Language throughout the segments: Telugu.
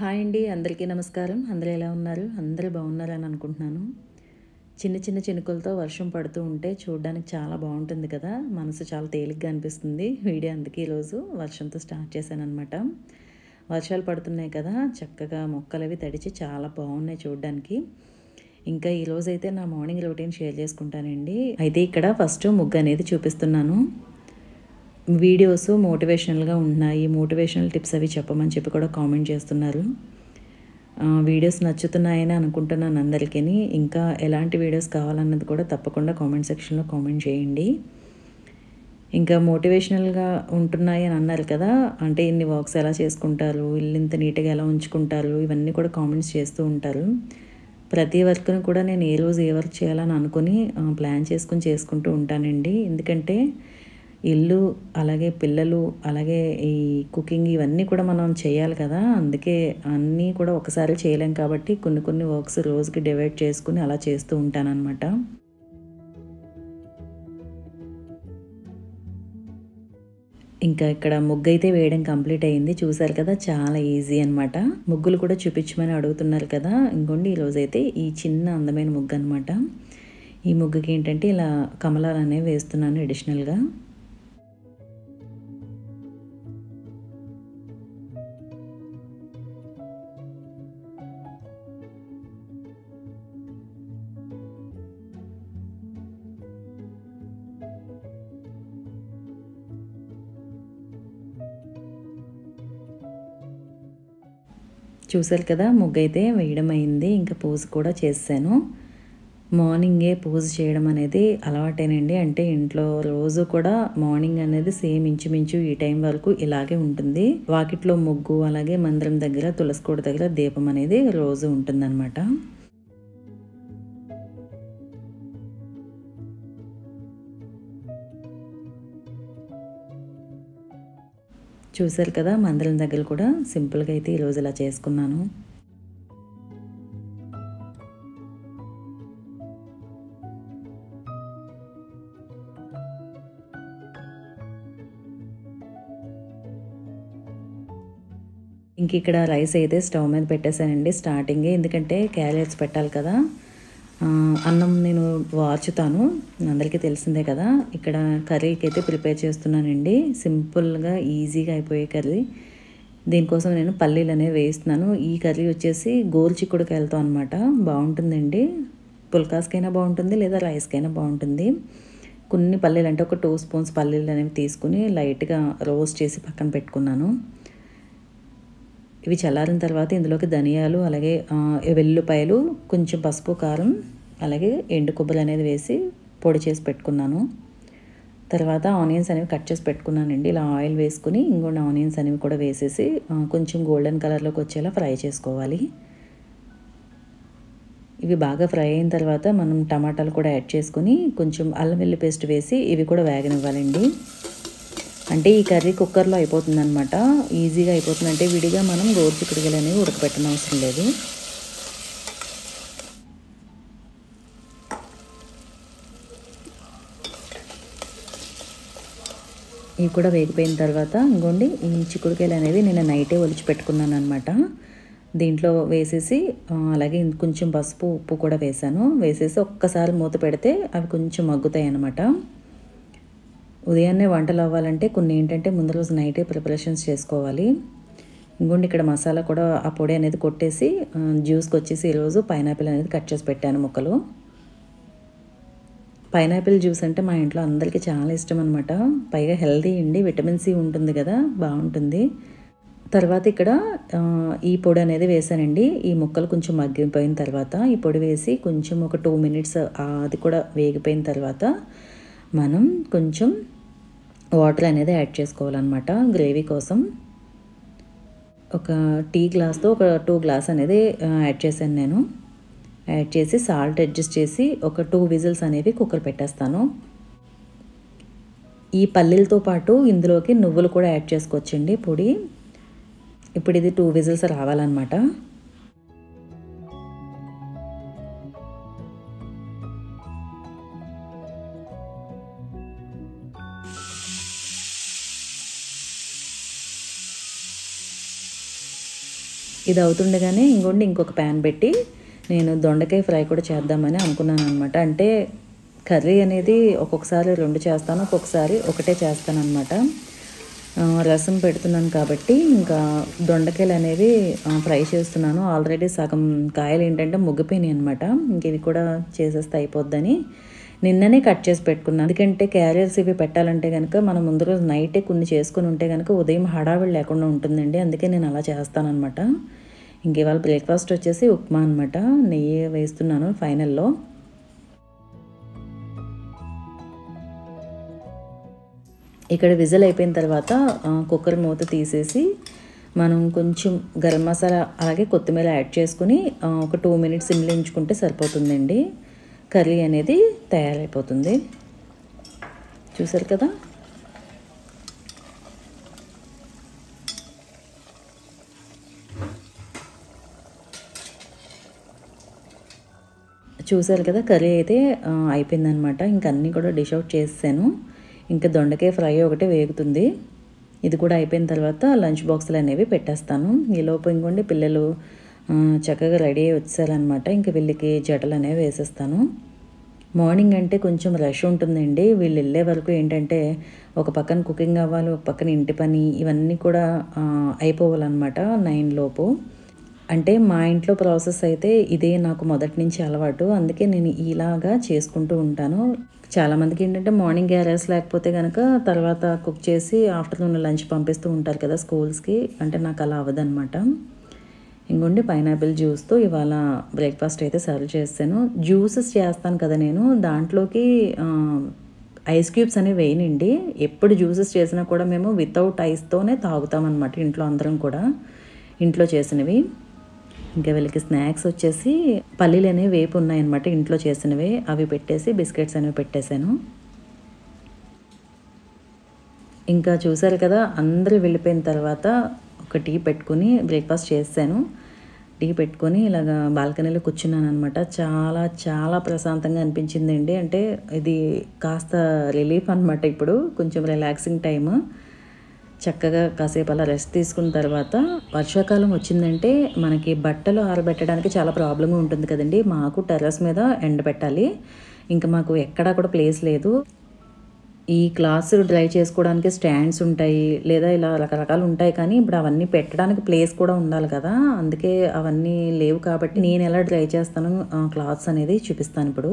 హాయ్ అండి అందరికీ నమస్కారం అందరూ ఎలా ఉన్నారు అందరూ బాగున్నారని అనుకుంటున్నాను చిన్న చిన్న చినుకులతో వర్షం పడుతూ ఉంటే చూడడానికి చాలా బాగుంటుంది కదా మనసు చాలా తేలిగ్గా అనిపిస్తుంది వీడియో అందుకే ఈరోజు వర్షంతో స్టార్ట్ చేశానమాట వర్షాలు పడుతున్నాయి కదా చక్కగా మొక్కలు అవి తడిచి చాలా బాగున్నాయి చూడడానికి ఇంకా ఈరోజైతే నా మార్నింగ్ రొటీన్ షేర్ చేసుకుంటానండి అయితే ఇక్కడ ఫస్ట్ ముగ్గు అనేది చూపిస్తున్నాను వీడియోస్ మోటివేషనల్గా ఉన్నాయి మోటివేషనల్ టిప్స్ అవి చెప్పమని చెప్పి కూడా కామెంట్ చేస్తున్నారు వీడియోస్ నచ్చుతున్నాయని అనుకుంటున్నాను అందరికీ ఇంకా ఎలాంటి వీడియోస్ కావాలన్నది కూడా తప్పకుండా కామెంట్ సెక్షన్లో కామెంట్ చేయండి ఇంకా మోటివేషనల్గా ఉంటున్నాయి అని అన్నారు కదా అంటే ఇన్ని వర్క్స్ ఎలా చేసుకుంటారు ఇల్లు ఇంత నీట్గా ఎలా ఉంచుకుంటారు ఇవన్నీ కూడా కామెంట్స్ చేస్తూ ఉంటారు ప్రతి వర్క్ను కూడా నేను ఏ రోజు ఏ వర్క్ చేయాలని అనుకుని ప్లాన్ చేసుకుని చేసుకుంటూ ఉంటానండి ఎందుకంటే ఇల్లు అలాగే పిల్లలు అలాగే ఈ కుకింగ్ ఇవన్నీ కూడా మనం చేయాలి కదా అందుకే అన్నీ కూడా ఒకసారి చేయలేం కాబట్టి కొన్ని కొన్ని వర్క్స్ రోజుకి డివైడ్ చేసుకుని అలా చేస్తూ ఉంటానన్నమాట ఇంకా ఇక్కడ ముగ్గు అయితే వేయడం కంప్లీట్ అయ్యింది చూసారు కదా చాలా ఈజీ అనమాట ముగ్గులు కూడా చూపించమని అడుగుతున్నారు కదా ఇంకోండి ఈరోజైతే ఈ చిన్న అందమైన ముగ్గు అనమాట ఈ ముగ్గుకి ఏంటంటే ఇలా కమలాలు అనేవి వేస్తున్నాను అడిషనల్గా చూసారు కదా ముగ్గు అయితే వేయడం అయింది ఇంకా పూజ కూడా చేశాను మార్నింగే పూజ చేయడం అనేది అలవాటేనండి అంటే ఇంట్లో రోజు కూడా మార్నింగ్ అనేది సేమ్ ఇంచుమించు ఈ టైం వరకు ఇలాగే ఉంటుంది వాకిట్లో ముగ్గు అలాగే మందిరం దగ్గర తులసికోట దగ్గర దీపం అనేది రోజు ఉంటుందన్నమాట చూశారు కదా మందలం దగ్గర కూడా సింపుల్గా అయితే ఈరోజు ఇలా చేసుకున్నాను ఇంక ఇక్కడ రైస్ అయితే స్టవ్ మీద పెట్టేశానండి స్టార్టింగే ఎందుకంటే క్యారెట్స్ పెట్టాలి కదా అన్నం నేను వాచుతాను అందరికీ తెలిసిందే కదా ఇక్కడ కర్రీకి అయితే ప్రిపేర్ చేస్తున్నానండి సింపుల్గా ఈజీగా అయిపోయే కర్రీ దీనికోసం నేను పల్లీలు అనేవి వేయిస్తున్నాను ఈ కర్రీ వచ్చేసి గోల్ వెళ్తాం అనమాట బాగుంటుందండి పుల్కాస్కైనా బాగుంటుంది లేదా రైస్కైనా బాగుంటుంది కొన్ని పల్లీలు అంటే ఒక టూ స్పూన్స్ పల్లీలు అనేవి తీసుకుని లైట్గా రోస్ట్ చేసి పక్కన పెట్టుకున్నాను ఇవి చల్లారిన తర్వాత ఇందులోకి ధనియాలు అలాగే వెల్లుల్లిపాయలు కొంచెం పసుపు కారం అలాగే ఎండు కొబ్బరి అనేది వేసి పొడి చేసి పెట్టుకున్నాను తర్వాత ఆనియన్స్ అనేవి కట్ చేసి పెట్టుకున్నానండి ఇలా ఆయిల్ వేసుకుని ఇంకొన్ని ఆనియన్స్ అనేవి కూడా వేసేసి కొంచెం గోల్డెన్ కలర్లోకి వచ్చేలా ఫ్రై చేసుకోవాలి ఇవి బాగా ఫ్రై అయిన తర్వాత మనం టమాటాలు కూడా యాడ్ చేసుకుని కొంచెం అల్లం వెల్లి పేస్ట్ వేసి ఇవి కూడా వేగనివ్వాలండి అంటే ఈ కర్రీ కుక్కర్లో అయిపోతుంది అనమాట ఈజీగా అయిపోతుంది అంటే విడిగా మనం గోరు చిక్కుడుగలు అనేవి ఉడకపెట్టడం అవసరం లేదు ఇవి కూడా వేగిపోయిన తర్వాత ఇంకోండి ఈ చిక్కుడుకాయలు అనేవి నేను నైటే ఒలిచి పెట్టుకున్నాను అనమాట దీంట్లో వేసేసి అలాగే కొంచెం పసుపు ఉప్పు కూడా వేసాను వేసేసి ఒక్కసారి మూత పెడితే అవి కొంచెం మగ్గుతాయి అన్నమాట ఉదయాన్నే వంటలు అవ్వాలంటే కొన్ని ఏంటంటే ముందు రోజు నైటే ప్రిపరేషన్స్ చేసుకోవాలి ఇంకోండి ఇక్కడ మసాలా కూడా ఆ పొడి అనేది కొట్టేసి జ్యూస్కి వచ్చేసి ఈరోజు పైనాపిల్ అనేది కట్ చేసి పెట్టాను ముక్కలు పైనాపిల్ జ్యూస్ అంటే మా ఇంట్లో అందరికీ చాలా ఇష్టం అనమాట పైగా హెల్దీ అండి విటమిన్ సి ఉంటుంది కదా బాగుంటుంది తర్వాత ఇక్కడ ఈ పొడి అనేది వేసానండి ఈ ముక్కలు కొంచెం మగ్గిపోయిన తర్వాత ఈ పొడి వేసి కొంచెం ఒక టూ మినిట్స్ అది కూడా వేగిపోయిన తర్వాత మనం కొంచెం వాటర్ అనేది యాడ్ చేసుకోవాలన్నమాట గ్రేవీ కోసం ఒక టీ గ్లాస్తో ఒక టూ గ్లాస్ అనేది యాడ్ చేశాను నేను యాడ్ చేసి సాల్ట్ అడ్జస్ట్ చేసి ఒక టూ విజిల్స్ అనేవి కుక్కర్ పెట్టేస్తాను ఈ పల్లీలతో పాటు ఇందులోకి నువ్వులు కూడా యాడ్ చేసుకోవచ్చండి పొడి ఇప్పుడు ఇది టూ విజిల్స్ రావాలన్నమాట ఇది అవుతుండగానే ఇంకోండి ఇంకొక ప్యాన్ పెట్టి నేను దొండకాయ ఫ్రై కూడా చేద్దామని అనుకున్నాను అనమాట అంటే కర్రీ అనేది ఒక్కొక్కసారి రెండు చేస్తాను ఒక్కొక్కసారి ఒకటే చేస్తాను అనమాట రసం పెడుతున్నాను కాబట్టి ఇంకా దొండకాయలు అనేవి ఫ్రై చేస్తున్నాను ఆల్రెడీ సగం కాయలు ఏంటంటే ముగ్గిపోయినాయి అనమాట ఇంక ఇవి కూడా చేసేస్తే అయిపోద్దని నిన్ననే కట్ చేసి పెట్టుకున్నాను ఎందుకంటే క్యారియర్స్ ఇవి పెట్టాలంటే కనుక మనం ముందు రోజు నైటే కొన్ని చేసుకుని ఉంటే కనుక ఉదయం హడావిడి లేకుండా ఉంటుందండి అందుకే నేను అలా చేస్తాను అనమాట ఇంక ఇవాళ బ్రేక్ఫాస్ట్ వచ్చేసి ఉప్మా అనమాట నెయ్యి వేస్తున్నాను ఫైనల్లో ఇక్కడ విజిల్ అయిపోయిన తర్వాత కుక్కర్ మూత తీసేసి మనం కొంచెం గరం మసాలా అలాగే కొత్తిమీర యాడ్ చేసుకుని ఒక టూ మినిట్స్ సిమ్లించుకుంటే సరిపోతుందండి కర్రీ అనేది తయారైపోతుంది చూసారు కదా చూసారు కదా కర్రీ అయితే అయిపోయిందనమాట ఇంక అన్నీ కూడా డిష్ అవుట్ చేసాను ఇంకా దొండకాయ ఫ్రై ఒకటే వేగుతుంది ఇది కూడా అయిపోయిన తర్వాత లంచ్ బాక్సులు అనేవి పెట్టేస్తాను ఈలోపు ఇంకోండి పిల్లలు చక్కగా రెడీ అయ్యి వచ్చారనమాట ఇంకా వీళ్ళకి జటలు అనేవి వేసేస్తాను మార్నింగ్ అంటే కొంచెం రష్ ఉంటుందండి వీళ్ళు వెళ్ళే వరకు ఏంటంటే ఒక పక్కన కుకింగ్ అవ్వాలి ఒక పక్కన ఇంటి పని ఇవన్నీ కూడా అయిపోవాలన్నమాట నైన్ లోపు అంటే మా ఇంట్లో ప్రాసెస్ అయితే ఇదే నాకు మొదటి నుంచి అలవాటు అందుకే నేను ఇలాగా చేసుకుంటూ ఉంటాను చాలామందికి ఏంటంటే మార్నింగ్ గ్యారేజ్ లేకపోతే కనుక తర్వాత కుక్ చేసి ఆఫ్టర్నూన్ లంచ్ పంపిస్తూ ఉంటారు కదా స్కూల్స్కి అంటే నాకు అలా అవ్వదనమాట ఇంకొండి పైనాపిల్ జ్యూస్తో ఇవాళ బ్రేక్ఫాస్ట్ అయితే సర్వ్ చేస్తాను జ్యూసెస్ చేస్తాను కదా నేను దాంట్లోకి ఐస్ క్యూబ్స్ అనేవి వేయనండి ఎప్పుడు జ్యూసెస్ చేసినా కూడా మేము వితౌట్ ఐస్తోనే తాగుతామన్నమాట ఇంట్లో అందరం కూడా ఇంట్లో చేసినవి ఇంకా వీళ్ళకి స్నాక్స్ వచ్చేసి పల్లీలు అనేవి వేపు ఉన్నాయన్నమాట ఇంట్లో చేసినవి అవి పెట్టేసి బిస్కెట్స్ అనేవి పెట్టేశాను ఇంకా చూశారు కదా అందరూ వెళ్ళిపోయిన తర్వాత ఒక టీ పెట్టుకుని బ్రేక్ఫాస్ట్ చేశాను టీ పెట్టుకొని ఇలాగ బాల్కనీలో కూర్చున్నాను అనమాట చాలా చాలా ప్రశాంతంగా అనిపించిందండి అంటే ఇది కాస్త రిలీఫ్ అనమాట ఇప్పుడు కొంచెం రిలాక్సింగ్ టైము చక్కగా కాసేపు అలా రెస్ట్ తీసుకున్న తర్వాత వర్షాకాలం వచ్చిందంటే మనకి బట్టలు ఆరబెట్టడానికి చాలా ప్రాబ్లం ఉంటుంది కదండి మాకు టెర్రస్ మీద ఎండ పెట్టాలి ఇంకా మాకు ఎక్కడా కూడా ప్లేస్ లేదు ఈ క్లాస్ డ్రై చేసుకోవడానికి స్టాండ్స్ ఉంటాయి లేదా ఇలా రకరకాలు ఉంటాయి కానీ ఇప్పుడు అవన్నీ పెట్టడానికి ప్లేస్ కూడా ఉండాలి కదా అందుకే అవన్నీ లేవు కాబట్టి నేను ఎలా డ్రై చేస్తాను క్లాత్స్ అనేది చూపిస్తాను ఇప్పుడు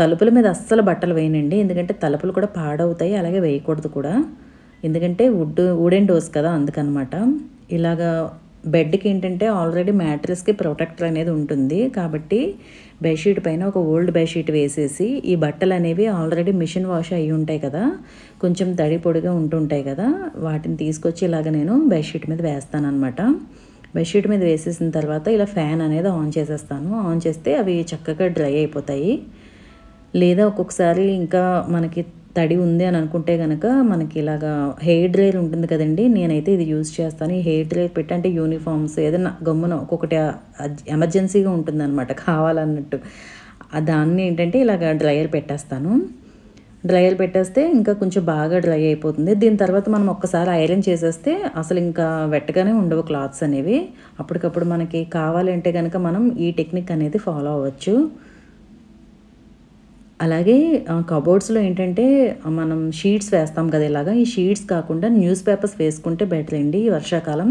తలుపుల మీద అస్సలు బట్టలు వేయనండి ఎందుకంటే తలుపులు కూడా పాడవుతాయి అలాగే వేయకూడదు కూడా ఎందుకంటే వుడ్ వుడెన్ డోర్స్ కదా అందుకనమాట ఇలాగా బెడ్కి ఏంటంటే ఆల్రెడీ మ్యాట్రెస్కి ప్రొటెక్టర్ అనేది ఉంటుంది కాబట్టి బెడ్షీట్ పైన ఒక ఓల్డ్ బెడ్షీట్ వేసేసి ఈ బట్టలు అనేవి ఆల్రెడీ మిషన్ వాష్ అయ్యి ఉంటాయి కదా కొంచెం తడి పొడిగా ఉంటుంటాయి కదా వాటిని తీసుకొచ్చి ఇలాగ నేను బెడ్షీట్ మీద వేస్తానమాట బెడ్షీట్ మీద వేసేసిన తర్వాత ఇలా ఫ్యాన్ అనేది ఆన్ చేసేస్తాను ఆన్ చేస్తే అవి చక్కగా డ్రై అయిపోతాయి లేదా ఒక్కొక్కసారి ఇంకా మనకి తడి ఉంది అని అనుకుంటే కనుక మనకి ఇలాగా హెయిర్ డ్రైర్ ఉంటుంది కదండి నేనైతే ఇది యూజ్ చేస్తాను ఈ హెయిర్ డ్రైర్ పెట్టంటే యూనిఫామ్స్ ఏదైనా గమ్మున ఒక్కొక్కటి ఎమర్జెన్సీగా అనమాట కావాలన్నట్టు దాన్ని ఏంటంటే ఇలాగ డ్రయర్ పెట్టేస్తాను డ్రయర్ పెట్టేస్తే ఇంకా కొంచెం బాగా డ్రై అయిపోతుంది దీని తర్వాత మనం ఒక్కసారి ఐరన్ చేసేస్తే అసలు ఇంకా వెట్టగానే ఉండవు క్లాత్స్ అనేవి అప్పటికప్పుడు మనకి కావాలంటే కనుక మనం ఈ టెక్నిక్ అనేది ఫాలో అవ్వచ్చు అలాగే కబోర్డ్స్లో ఏంటంటే మనం షీట్స్ వేస్తాం కదా ఇలాగా ఈ షీట్స్ కాకుండా న్యూస్ పేపర్స్ వేసుకుంటే బెటర్ అండి ఈ వర్షాకాలం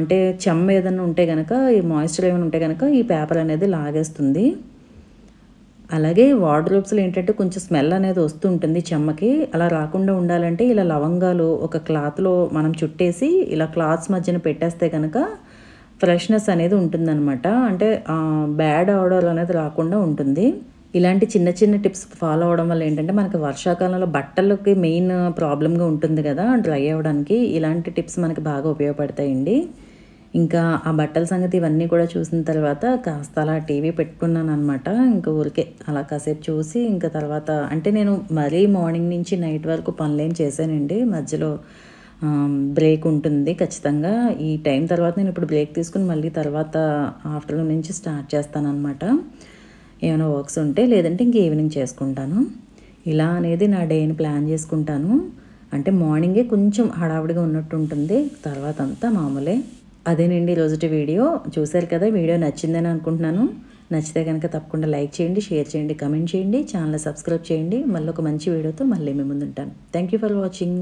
అంటే చెమ్మ ఏదైనా ఉంటే కనుక ఈ మాయిశ్చర్ ఏమైనా ఉంటే కనుక ఈ పేపర్ అనేది లాగేస్తుంది అలాగే వాడ్రోబ్స్లో ఏంటంటే కొంచెం స్మెల్ అనేది వస్తూ ఉంటుంది చెమ్మకి అలా రాకుండా ఉండాలంటే ఇలా లవంగాలు ఒక క్లాత్లో మనం చుట్టేసి ఇలా క్లాత్స్ మధ్యన పెట్టేస్తే కనుక ఫ్రెష్నెస్ అనేది ఉంటుందన్నమాట అంటే బ్యాడ్ ఆర్డర్ అనేది రాకుండా ఉంటుంది ఇలాంటి చిన్న చిన్న టిప్స్ ఫాలో అవడం వల్ల ఏంటంటే మనకి వర్షాకాలంలో బట్టలకి మెయిన్ ప్రాబ్లంగా ఉంటుంది కదా డ్రై అవ్వడానికి ఇలాంటి టిప్స్ మనకి బాగా ఉపయోగపడతాయండి ఇంకా ఆ బట్టల సంగతి ఇవన్నీ కూడా చూసిన తర్వాత కాస్త అలా టీవీ పెట్టుకున్నాను అనమాట ఇంకా ఊరికే అలా కాసేపు చూసి ఇంకా తర్వాత అంటే నేను మరీ మార్నింగ్ నుంచి నైట్ వరకు పనులేం చేశానండి మధ్యలో బ్రేక్ ఉంటుంది ఖచ్చితంగా ఈ టైం తర్వాత నేను ఇప్పుడు బ్రేక్ తీసుకుని మళ్ళీ తర్వాత ఆఫ్టర్నూన్ నుంచి స్టార్ట్ చేస్తాను అనమాట ఏమైనా వర్క్స్ ఉంటే లేదంటే ఇంక ఈవినింగ్ చేసుకుంటాను ఇలా అనేది నా డేని ప్లాన్ చేసుకుంటాను అంటే మార్నింగే కొంచెం హడావిడిగా ఉన్నట్టు ఉంటుంది తర్వాత అంతా మామూలే అదేనండి ఈరోజు వీడియో చూశారు కదా వీడియో నచ్చిందని అనుకుంటున్నాను నచ్చితే కనుక తప్పకుండా లైక్ చేయండి షేర్ చేయండి కమెంట్ చేయండి ఛానల్ సబ్స్క్రైబ్ చేయండి మళ్ళీ ఒక మంచి వీడియోతో మళ్ళీ మేము ముందుంటాను థ్యాంక్ యూ ఫర్ వాచింగ్